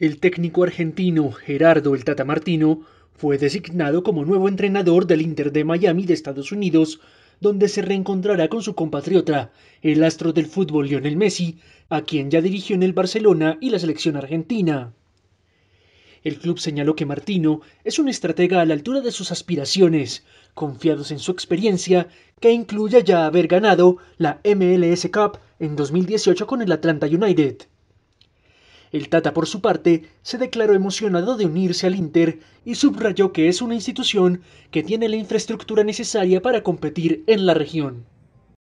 El técnico argentino Gerardo El Tata Martino fue designado como nuevo entrenador del Inter de Miami de Estados Unidos, donde se reencontrará con su compatriota, el astro del fútbol Lionel Messi, a quien ya dirigió en el Barcelona y la selección argentina. El club señaló que Martino es un estratega a la altura de sus aspiraciones, confiados en su experiencia, que incluye ya haber ganado la MLS Cup en 2018 con el Atlanta United. El Tata, por su parte, se declaró emocionado de unirse al Inter y subrayó que es una institución que tiene la infraestructura necesaria para competir en la región.